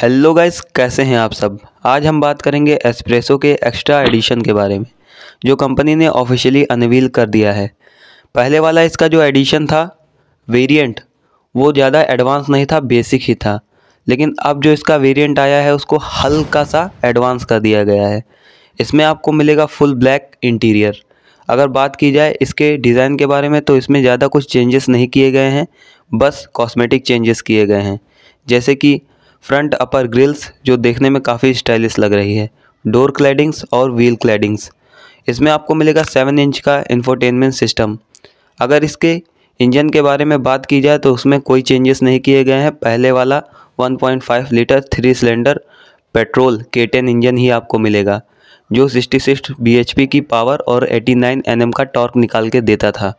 hello guys कैसे हैं आप सब आज हम बात करेंगे एस्प्रेसो के एक्स्ट्रा एडिशन के बारे में जो कंपनी ने ऑफिशियली अनवील कर दिया है पहले वाला इसका जो एडिशन था वेरिएंट वो ज़्यादा एडवांस नहीं था बेसिक ही था लेकिन अब जो इसका वेरिएंट आया है उसको हल्का सा एडवांस कर दिया गया है इसमें आपको मिलेगा फुल ब्लैक इंटीरियर अगर बात की जाए इसके डिज़ाइन के बारे में तो इसमें ज़्यादा कुछ चेंजेस नहीं किए गए हैं बस कॉस्मेटिक चेंजेस किए गए हैं जैसे कि फ्रंट अपर ग्रिल्स जो देखने में काफ़ी स्टाइलिश लग रही है डोर क्लैडिंग्स और व्हील क्लैडिंग्स इसमें आपको मिलेगा सेवन इंच का इन्फोटेनमेंट सिस्टम अगर इसके इंजन के बारे में बात की जाए तो उसमें कोई चेंजेस नहीं किए गए हैं पहले वाला 1.5 litre three cylinder petrol K ten engine ही आपको मिलेगा जो 66 bhp की पावर और 89 nm का टॉर्क निकाल के देता था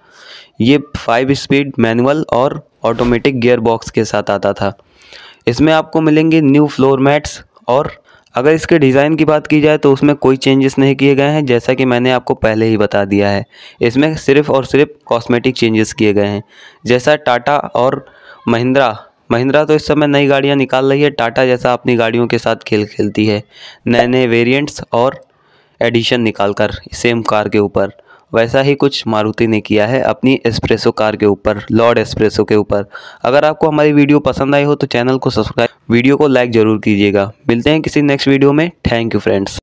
ये फाइव स्पीड मैनुअल और ऑटोमेटिक गियर बॉक्स के साथ आता था इसमें आपको मिलेंगे न्यू फ्लोर मैट्स और अगर इसके डिज़ाइन की बात की जाए तो उसमें कोई चेंजेस नहीं किए गए हैं जैसा कि मैंने आपको पहले ही बता दिया है इसमें सिर्फ़ और सिर्फ कॉस्मेटिक चेंजेस किए गए हैं जैसा टाटा और महिंद्रा महिंद्रा तो इस समय नई गाड़ियाँ निकाल रही है टाटा जैसा अपनी गाड़ियों के साथ खेल खेलती है नए नए वेरियंट्स और एडिशन निकाल कर सेम कार के ऊपर वैसा ही कुछ मारुति ने किया है अपनी एस्प्रेसो कार के ऊपर लॉर्ड एस्प्रेसो के ऊपर अगर आपको हमारी वीडियो पसंद आई हो तो चैनल को सब्सक्राइब वीडियो को लाइक ज़रूर कीजिएगा मिलते हैं किसी नेक्स्ट वीडियो में थैंक यू फ्रेंड्स